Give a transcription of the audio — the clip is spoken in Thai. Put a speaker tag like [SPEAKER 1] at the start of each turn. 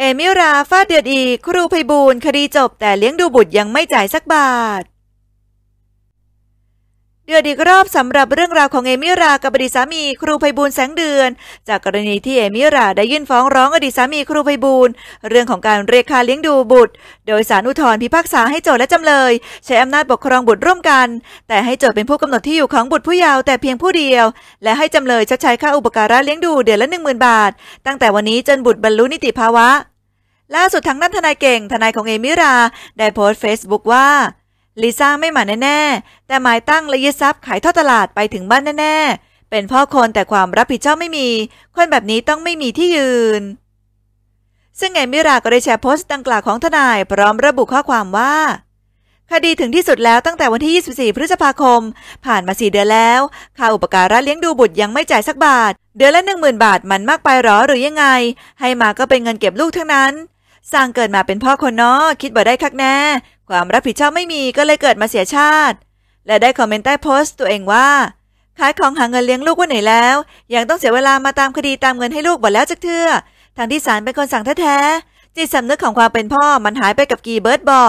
[SPEAKER 1] เอมิราฟาดเดือดอีกครูไพบูลคดีจบแต่เลี้ยงดูบุตรยังไม่จ่ายสักบาทเดือดอีกรอบสำหรับเรื่องราวของเอมิรากับอดีตสามีครูไพบูลแสงเดือน จากกรณีที่เอมิราได้ยื่นฟ้อง ร้องอดีตสามีครูไพบูลเรื่องของการเรียกค่าเลี้ยงดูบุตร โดยสารอุทธรพิพากษาให้โจทและจำเลย ใช้อำนาจปกครองบุตรร่วมกัน แต่ให้โจทเป็นผู้กำหนดที่อยู่ของบุตรผู้ยาวแต่เพียงผู้เดียว และให้จำเลยชดใช้ค่าอุปการะเลี้ยงดูเดือนละหนึ่งหมื่นบาท ตั้งแต่วันนี้จนบุตรบรรลุนิติภาวะล่าสุดทางด้านทนายเก่งทนายของเอมิรา ได้โพสต์เฟซบุ๊กว่าลิซ่าไม่มาแน่ๆแต่หมายตั้งและยึดทรัพย์ขายท่อตลาดไปถึงบ้านแน่ ๆ เป็นพ่อคนแต่ความรับผิดชอบไม่มี คนแบบนี้ต้องไม่มีที่ยืน ซึ่งเอมิราก็ได้แชร์โพสต์ดังกล่าวของทนายพร้อมระบุข้อความว่า คดีถึงที่สุดแล้วตั้งแต่วันที่ 24 พฤษภาคม ผ่านมาสีเดือนแล้ว ค่าอุปการะเลี้ยงดูบุตรยังไม่จ่ายสักบาท เดือนละ 1 0,000 บาทมันมากไปหรอหรือยังไง ให้มาก็เป็นเงินเก็บลูกทั้งนั้นสร้างเกิดมาเป็นพ่อคนเนาะ คิดบ่ได้คักแน่ ความรับผิดชอบไม่มีก็เลยเกิดมาเสียชาติ และได้คอมเมนต์ใต้โพสต์ตัวเองว่าขายของหาเงินเลี้ยงลูกว่าไหนแล้ว ยังต้องเสียเวลามาตามคดีตามเงินให้ลูกบ่แล้วจักเทื่อทางที่ศาลเป็นคนสั่งแท้ๆจิตสำนึกของความเป็นพ่อมันหายไปกับกีเบิร์ดบอ